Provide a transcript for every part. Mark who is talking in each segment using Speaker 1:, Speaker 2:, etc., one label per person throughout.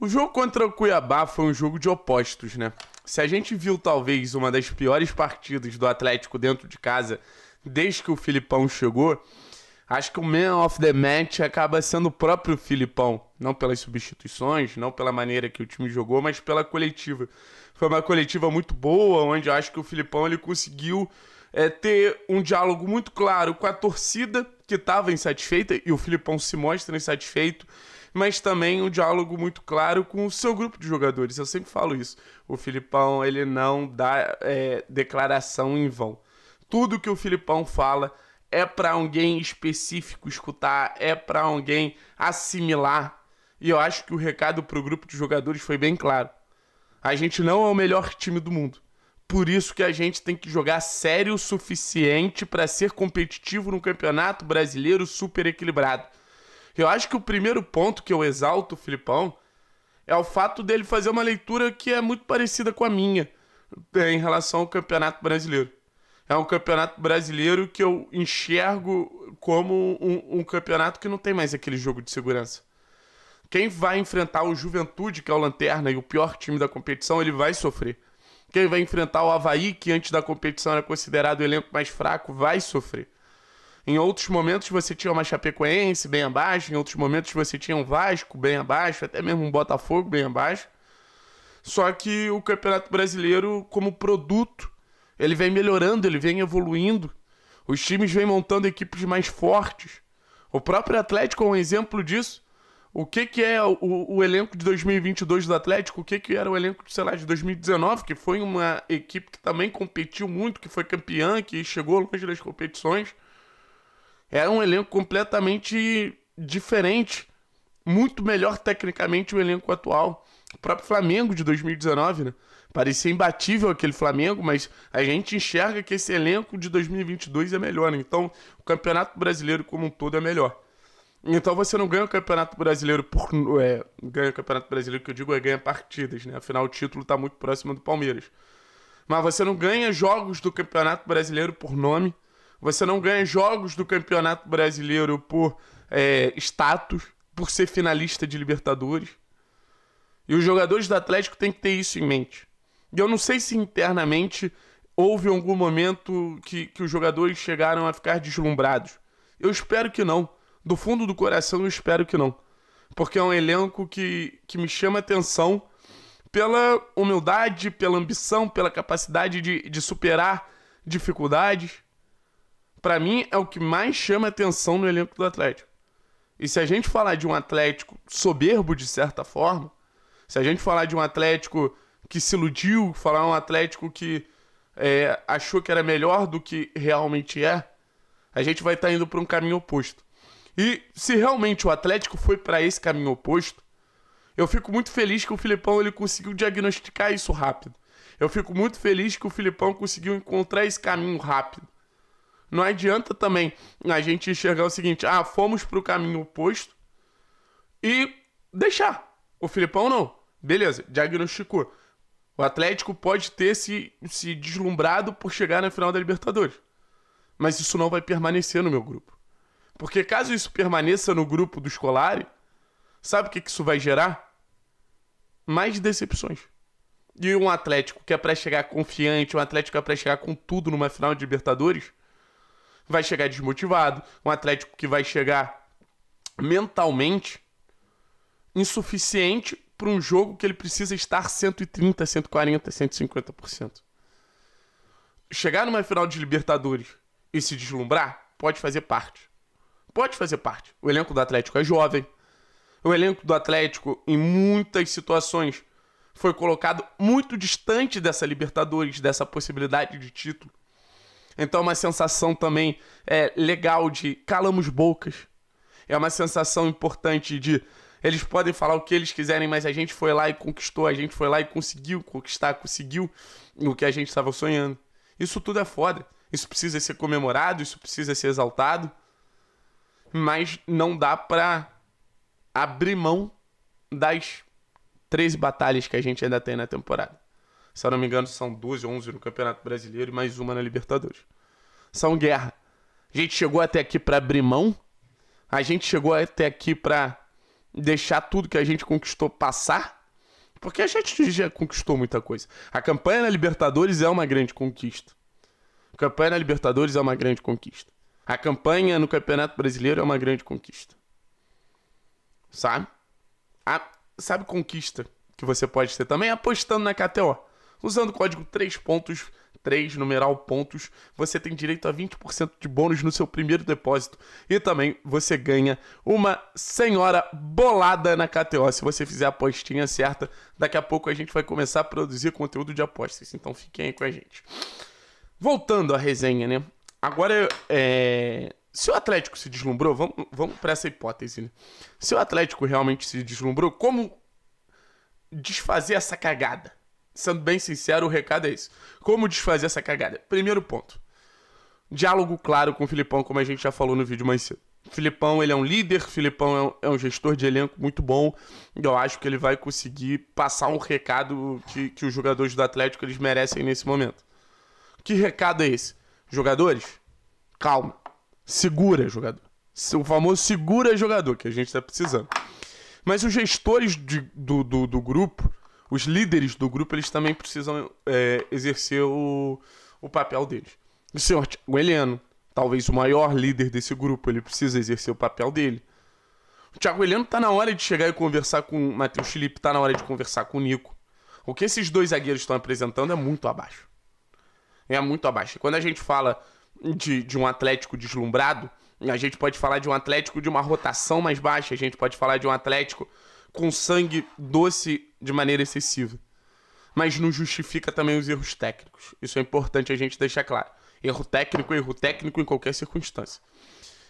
Speaker 1: O jogo contra o Cuiabá foi um jogo de opostos, né? Se a gente viu talvez uma das piores partidas do Atlético dentro de casa desde que o Filipão chegou, acho que o man of the match acaba sendo o próprio Filipão. Não pelas substituições, não pela maneira que o time jogou, mas pela coletiva. Foi uma coletiva muito boa, onde acho que o Filipão ele conseguiu é, ter um diálogo muito claro com a torcida que estava insatisfeita, e o Filipão se mostra insatisfeito mas também um diálogo muito claro com o seu grupo de jogadores. Eu sempre falo isso. O Filipão, ele não dá é, declaração em vão. Tudo que o Filipão fala é para alguém específico escutar, é para alguém assimilar. E eu acho que o recado para o grupo de jogadores foi bem claro. A gente não é o melhor time do mundo. Por isso que a gente tem que jogar sério o suficiente para ser competitivo no Campeonato Brasileiro super equilibrado. Eu acho que o primeiro ponto que eu exalto o Filipão é o fato dele fazer uma leitura que é muito parecida com a minha é, em relação ao Campeonato Brasileiro. É um campeonato brasileiro que eu enxergo como um, um campeonato que não tem mais aquele jogo de segurança. Quem vai enfrentar o Juventude, que é o Lanterna e o pior time da competição, ele vai sofrer. Quem vai enfrentar o Havaí, que antes da competição era considerado o elenco mais fraco, vai sofrer. Em outros momentos você tinha uma Chapecoense bem abaixo, em outros momentos você tinha um Vasco bem abaixo, até mesmo um Botafogo bem abaixo. Só que o Campeonato Brasileiro, como produto, ele vem melhorando, ele vem evoluindo. Os times vêm montando equipes mais fortes. O próprio Atlético é um exemplo disso. O que, que é o, o elenco de 2022 do Atlético? O que, que era o elenco, sei lá, de 2019, que foi uma equipe que também competiu muito, que foi campeã, que chegou longe das competições. Era é um elenco completamente diferente, muito melhor tecnicamente o elenco atual. O próprio Flamengo de 2019, né? Parecia imbatível aquele Flamengo, mas a gente enxerga que esse elenco de 2022 é melhor. Né? Então, o Campeonato Brasileiro como um todo é melhor. Então, você não ganha o Campeonato Brasileiro por. É, ganha o Campeonato Brasileiro, que eu digo é ganha partidas, né? Afinal, o título está muito próximo do Palmeiras. Mas você não ganha jogos do Campeonato Brasileiro por nome. Você não ganha jogos do Campeonato Brasileiro por é, status, por ser finalista de Libertadores. E os jogadores do Atlético têm que ter isso em mente. E eu não sei se internamente houve algum momento que, que os jogadores chegaram a ficar deslumbrados. Eu espero que não. Do fundo do coração, eu espero que não. Porque é um elenco que, que me chama atenção pela humildade, pela ambição, pela capacidade de, de superar dificuldades para mim, é o que mais chama atenção no elenco do Atlético. E se a gente falar de um Atlético soberbo de certa forma, se a gente falar de um Atlético que se iludiu, falar um Atlético que é, achou que era melhor do que realmente é, a gente vai estar tá indo para um caminho oposto. E se realmente o Atlético foi para esse caminho oposto, eu fico muito feliz que o Filipão ele conseguiu diagnosticar isso rápido. Eu fico muito feliz que o Filipão conseguiu encontrar esse caminho rápido. Não adianta também a gente enxergar o seguinte: ah, fomos para o caminho oposto e deixar. O Filipão não. Beleza, diagnosticou. O Atlético pode ter se, se deslumbrado por chegar na final da Libertadores. Mas isso não vai permanecer no meu grupo. Porque caso isso permaneça no grupo do Escolari, sabe o que, que isso vai gerar? Mais decepções. E um Atlético que é para chegar confiante, um Atlético que é para chegar com tudo numa final de Libertadores, vai chegar desmotivado, um Atlético que vai chegar mentalmente insuficiente para um jogo que ele precisa estar 130, 140, 150%. Chegar numa final de Libertadores e se deslumbrar pode fazer parte. Pode fazer parte. O elenco do Atlético é jovem. O elenco do Atlético, em muitas situações, foi colocado muito distante dessa Libertadores, dessa possibilidade de título. Então é uma sensação também é, legal de calamos bocas. É uma sensação importante de eles podem falar o que eles quiserem, mas a gente foi lá e conquistou, a gente foi lá e conseguiu conquistar, conseguiu o que a gente estava sonhando. Isso tudo é foda. Isso precisa ser comemorado, isso precisa ser exaltado. Mas não dá pra abrir mão das 13 batalhas que a gente ainda tem na temporada. Se eu não me engano, são 12 ou 11 no Campeonato Brasileiro e mais uma na Libertadores. São guerra. A gente chegou até aqui para abrir mão. A gente chegou até aqui para deixar tudo que a gente conquistou passar. Porque a gente já conquistou muita coisa. A campanha na Libertadores é uma grande conquista. A campanha na Libertadores é uma grande conquista. A campanha no Campeonato Brasileiro é uma grande conquista. Sabe? A, sabe conquista que você pode ter também? Apostando na KTO. Usando o código 3 pontos 3 numeral pontos, você tem direito a 20% de bônus no seu primeiro depósito e também você ganha uma senhora bolada na KTO se você fizer a apostinha certa. Daqui a pouco a gente vai começar a produzir conteúdo de apostas, então fiquem aí com a gente. Voltando à resenha, né? Agora, é... se o Atlético se deslumbrou, vamos, vamos para essa hipótese, né? Se o Atlético realmente se deslumbrou, como desfazer essa cagada? Sendo bem sincero, o recado é esse. Como desfazer essa cagada? Primeiro ponto. Diálogo claro com o Filipão, como a gente já falou no vídeo mais cedo. Filipão, ele é um líder, Filipão é um, é um gestor de elenco muito bom. Eu acho que ele vai conseguir passar um recado que, que os jogadores do Atlético eles merecem nesse momento. Que recado é esse? Jogadores, calma. Segura, jogador. O famoso segura jogador que a gente está precisando. Mas os gestores de, do, do, do grupo, os líderes do grupo eles também precisam é, exercer o, o papel deles. O senhor Tiago Heleno, talvez o maior líder desse grupo, ele precisa exercer o papel dele. O Thiago Heleno tá na hora de chegar e conversar com o Matheus Felipe, tá na hora de conversar com o Nico. O que esses dois zagueiros estão apresentando é muito abaixo. É muito abaixo. E quando a gente fala de, de um Atlético deslumbrado, a gente pode falar de um Atlético de uma rotação mais baixa, a gente pode falar de um Atlético com sangue doce de maneira excessiva. Mas não justifica também os erros técnicos. Isso é importante a gente deixar claro. Erro técnico, erro técnico em qualquer circunstância.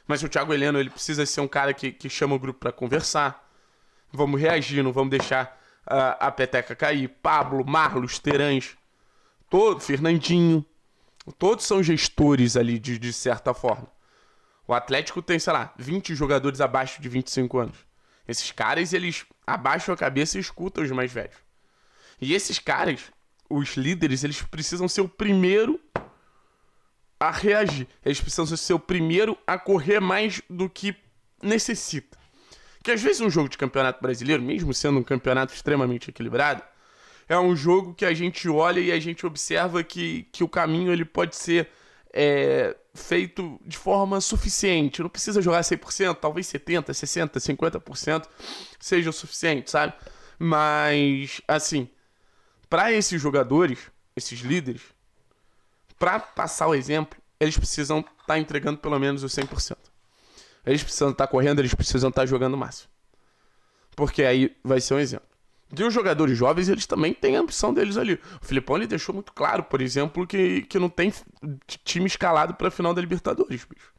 Speaker 1: Mas o Thiago Heleno, ele precisa ser um cara que, que chama o grupo para conversar. Vamos reagir, não vamos deixar uh, a peteca cair. Pablo, Marlos, Terãs, todo, Fernandinho. Todos são gestores ali, de, de certa forma. O Atlético tem, sei lá, 20 jogadores abaixo de 25 anos. Esses caras, eles abaixam a cabeça e escutam os mais velhos. E esses caras, os líderes, eles precisam ser o primeiro a reagir. Eles precisam ser o primeiro a correr mais do que necessita. Que às vezes um jogo de campeonato brasileiro, mesmo sendo um campeonato extremamente equilibrado, é um jogo que a gente olha e a gente observa que, que o caminho ele pode ser é, feito de forma suficiente. Não precisa jogar 100%, talvez 70%, 60%, 50% seja o suficiente, sabe? Mas, assim, para esses jogadores, esses líderes, para passar o exemplo, eles precisam estar tá entregando pelo menos o 100%. Eles precisam estar tá correndo, eles precisam estar tá jogando o máximo. Porque aí vai ser um exemplo. E os jogadores jovens, eles também têm a ambição deles ali. O Filipão ele deixou muito claro, por exemplo, que, que não tem time escalado para a final da Libertadores, bicho.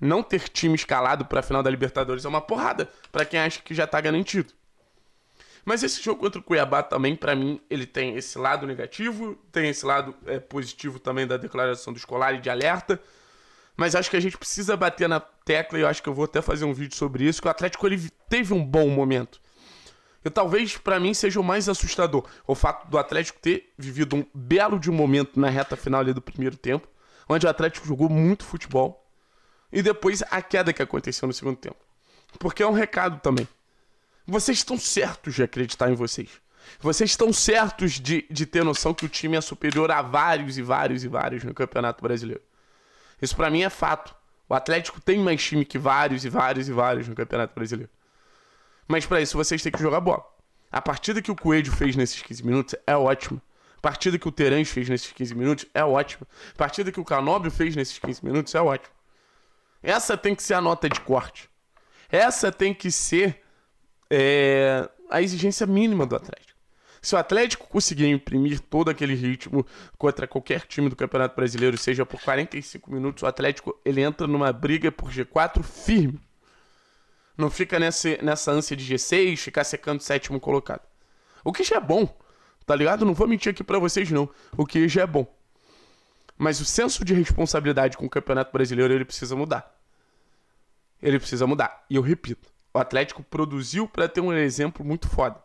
Speaker 1: Não ter time escalado para a final da Libertadores é uma porrada para quem acha que já tá garantido. Mas esse jogo contra o Cuiabá também, para mim, ele tem esse lado negativo, tem esse lado é, positivo também da declaração do escolar e de alerta. Mas acho que a gente precisa bater na tecla e eu acho que eu vou até fazer um vídeo sobre isso, que o Atlético ele teve um bom momento. E talvez para mim seja o mais assustador. O fato do Atlético ter vivido um belo de um momento na reta final do primeiro tempo, onde o Atlético jogou muito futebol, e depois a queda que aconteceu no segundo tempo. Porque é um recado também. Vocês estão certos de acreditar em vocês. Vocês estão certos de, de ter noção que o time é superior a vários e vários e vários no Campeonato Brasileiro. Isso para mim é fato. O Atlético tem mais time que vários e vários e vários no Campeonato Brasileiro. Mas para isso vocês têm que jogar bola. A partida que o Coelho fez nesses 15 minutos é ótima. A partida que o Terãs fez nesses 15 minutos é ótima. A partida que o Canobio fez nesses 15 minutos é ótima. Essa tem que ser a nota de corte. Essa tem que ser é, a exigência mínima do Atlético. Se o Atlético conseguir imprimir todo aquele ritmo contra qualquer time do Campeonato Brasileiro, seja por 45 minutos, o Atlético ele entra numa briga por G4 firme. Não fica nessa ânsia de G6, ficar secando sétimo colocado. O que já é bom, tá ligado? Não vou mentir aqui para vocês, não. O que já é bom. Mas o senso de responsabilidade com o Campeonato Brasileiro, ele precisa mudar. Ele precisa mudar. E eu repito, o Atlético produziu para ter um exemplo muito foda,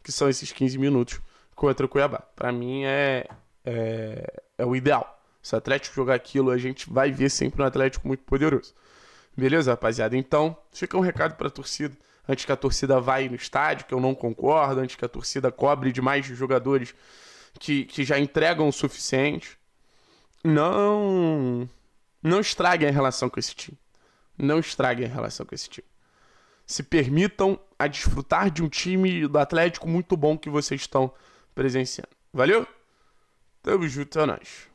Speaker 1: que são esses 15 minutos contra o Cuiabá. Para mim é, é, é o ideal. Se o Atlético jogar aquilo, a gente vai ver sempre um Atlético muito poderoso. Beleza, rapaziada? Então, fica um recado para a torcida. Antes que a torcida vá no estádio, que eu não concordo, antes que a torcida cobre demais de jogadores que, que já entregam o suficiente. Não. Não estraguem a relação com esse time. Não estraguem a relação com esse time. Se permitam a desfrutar de um time do Atlético muito bom que vocês estão presenciando. Valeu? Tamo junto, é nóis.